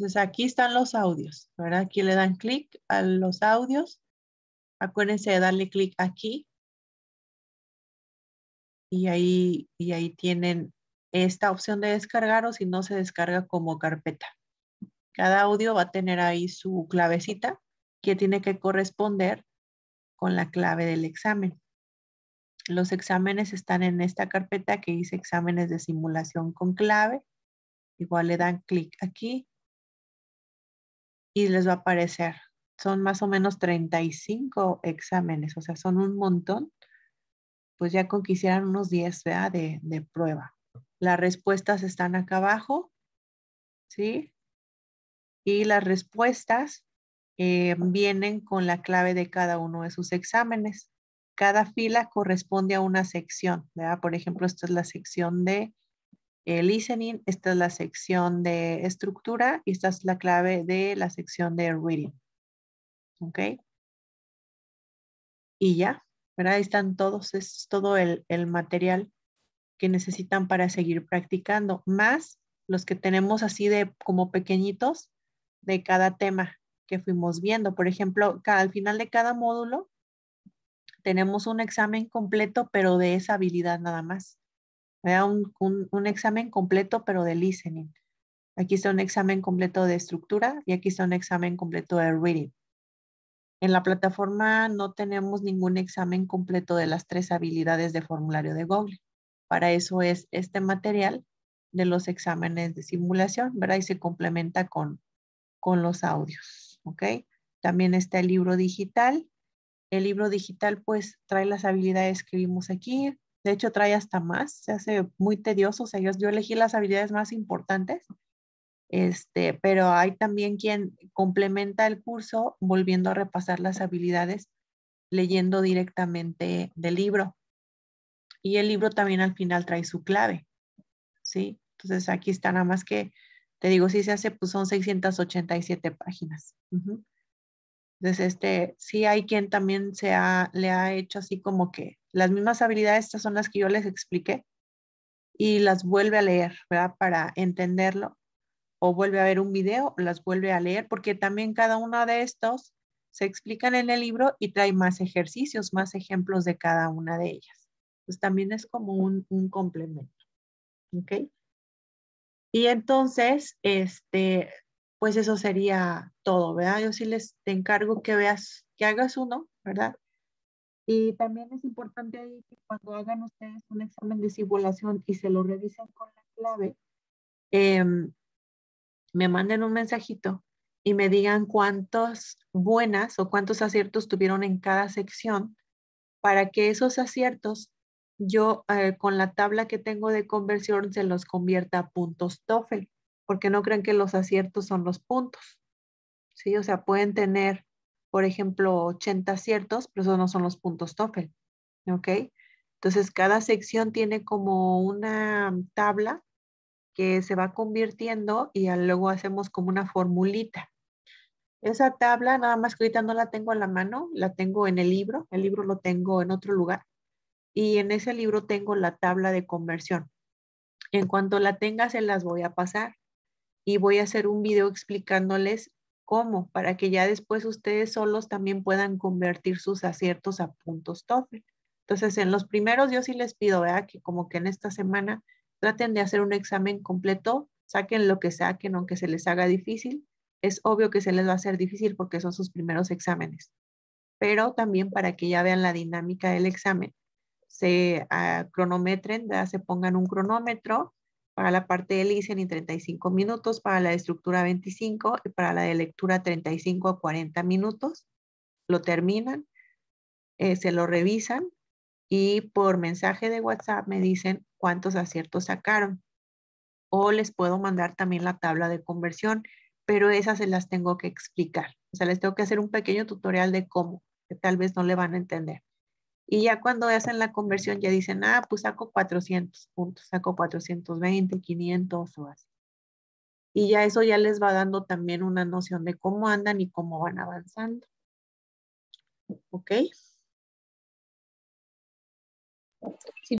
Entonces aquí están los audios, ¿verdad? Aquí le dan clic a los audios. Acuérdense de darle clic aquí. Y ahí, y ahí tienen esta opción de descargar o si no se descarga como carpeta. Cada audio va a tener ahí su clavecita que tiene que corresponder con la clave del examen. Los exámenes están en esta carpeta que dice exámenes de simulación con clave. Igual le dan clic aquí y les va a aparecer. Son más o menos 35 exámenes, o sea, son un montón. Pues ya con que hicieran unos 10 ¿verdad? De, prueba. Las respuestas están acá abajo, ¿sí? Y las respuestas eh, vienen con la clave de cada uno de sus exámenes. Cada fila corresponde a una sección, ¿verdad? Por ejemplo, esta es la sección de listening, esta es la sección de estructura y esta es la clave de la sección de reading. ¿Ok? Y ya, ¿verdad? Ahí están todos, es todo el, el material que necesitan para seguir practicando, más los que tenemos así de como pequeñitos de cada tema que fuimos viendo. Por ejemplo, al final de cada módulo tenemos un examen completo, pero de esa habilidad nada más un, un, examen completo, pero de listening. Aquí está un examen completo de estructura y aquí está un examen completo de reading. En la plataforma no tenemos ningún examen completo de las tres habilidades de formulario de Google. Para eso es este material de los exámenes de simulación, ¿verdad? Y se complementa con, con los audios, ¿ok? También está el libro digital. El libro digital, pues, trae las habilidades que vimos aquí, de hecho, trae hasta más, se hace muy tedioso. O sea, yo, elegí las habilidades más importantes, este, pero hay también quien complementa el curso volviendo a repasar las habilidades leyendo directamente del libro. Y el libro también al final trae su clave, ¿sí? Entonces aquí está nada más que, te digo, si se hace, pues son 687 páginas. Entonces, este, sí hay quien también se le ha hecho así como que las mismas habilidades, estas son las que yo les expliqué, y las vuelve a leer, ¿verdad? Para entenderlo, o vuelve a ver un video, las vuelve a leer, porque también cada uno de estos se explican en el libro y trae más ejercicios, más ejemplos de cada una de ellas. Pues también es como un, complemento, ¿ok? Y entonces, este, pues eso sería todo, ¿verdad? Yo sí les te encargo que veas, que hagas uno, ¿verdad? Y también es importante ahí que cuando hagan ustedes un examen de simulación y se lo revisen con la clave, em, me manden un mensajito y me digan cuántas buenas o cuántos aciertos tuvieron en cada sección para que esos aciertos yo eh, con la tabla que tengo de conversión se los convierta a puntos TOEFL, porque no crean que los aciertos son los puntos. Sí, o sea, pueden tener ejemplo, 80 aciertos, pero esos no son los puntos TOEFL, ¿ok? Entonces, cada sección tiene como una tabla que se va convirtiendo y luego hacemos como una formulita. Esa tabla, nada más que ahorita no la tengo a la mano, la tengo en el libro, el libro lo tengo en otro lugar y en ese libro tengo la tabla de conversión. En cuanto la tenga, se las voy a pasar y voy a hacer un video explicándoles cómo, para que ya después ustedes solos también puedan convertir sus aciertos a puntos TOEFL. Entonces, en los primeros yo sí les pido, ¿verdad? Que como que en esta semana traten de hacer un examen completo, saquen lo que saquen, aunque se les haga difícil. Es obvio que se les va a hacer difícil porque son sus primeros exámenes, pero también para que ya vean la dinámica del examen. Se ah, cronometren, ¿verdad? se pongan un cronómetro para la parte de y 35 minutos, para la de estructura 25 y para la de lectura 35 a 40 minutos. Lo terminan, eh, se lo revisan y por mensaje de WhatsApp me dicen cuántos aciertos sacaron. O les puedo mandar también la tabla de conversión, pero esas se las tengo que explicar. O sea, les tengo que hacer un pequeño tutorial de cómo, que tal vez no le van a entender. Y ya cuando hacen la conversión ya dicen, ah, pues saco 400 puntos, saco 420, 500 o así. Y ya eso ya les va dando también una noción de cómo andan y cómo van avanzando. ¿Ok?